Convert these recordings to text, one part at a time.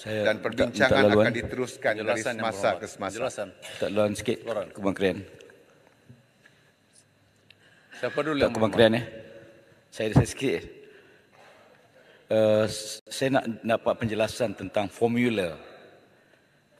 saya dan perbincangan tak, akan diteruskan dari semasa ke semasa. Jelasan. Tak laluan sikit, Kebang Siapa dulu yang Kebang ya. Eh? Saya rasa sikit. Uh, saya nak dapat penjelasan tentang formula.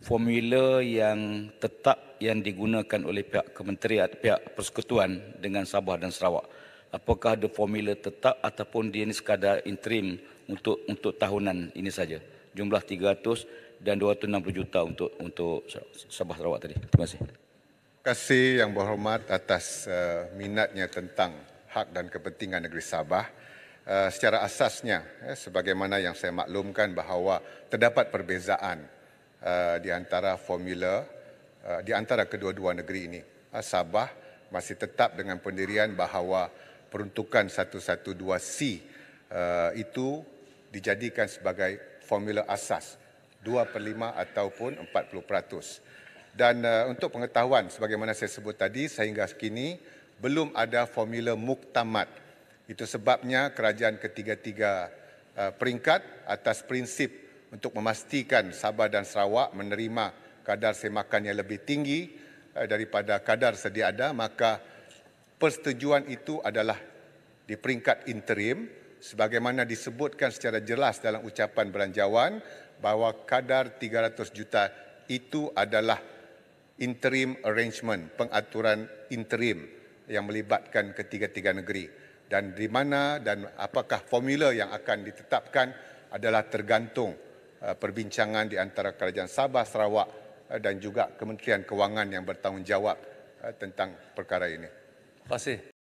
Formula yang tetap yang digunakan oleh pihak kementerian, pihak persekutuan dengan Sabah dan Sarawak. Apakah ada formula tetap ataupun dia ini sekadar interim untuk untuk tahunan ini saja? jumlah 300 dan 260 juta untuk untuk Sabah Sarawak tadi. Terima kasih. Terima kasih yang berhormat atas uh, minatnya tentang hak dan kepentingan negeri Sabah. Uh, secara asasnya eh, sebagaimana yang saya maklumkan bahawa terdapat perbezaan uh, di antara formula uh, di antara kedua-dua negeri ini. Uh, Sabah masih tetap dengan pendirian bahawa peruntukan 112C uh, itu dijadikan sebagai formula asas 2/5 ataupun 40%. Dan uh, untuk pengetahuan sebagaimana saya sebut tadi sehingga kini belum ada formula muktamad. Itu sebabnya kerajaan ketiga-tiga uh, peringkat atas prinsip untuk memastikan Sabah dan Sarawak menerima kadar semakan yang lebih tinggi uh, daripada kadar sedia ada maka persetujuan itu adalah di peringkat interim sebagaimana disebutkan secara jelas dalam ucapan beranjawan bahawa kadar 300 juta itu adalah interim arrangement, pengaturan interim yang melibatkan ketiga-tiga negeri. Dan di mana dan apakah formula yang akan ditetapkan adalah tergantung uh, perbincangan di antara Kerajaan Sabah, Sarawak uh, dan juga Kementerian Kewangan yang bertanggungjawab uh, tentang perkara ini. Terima kasih.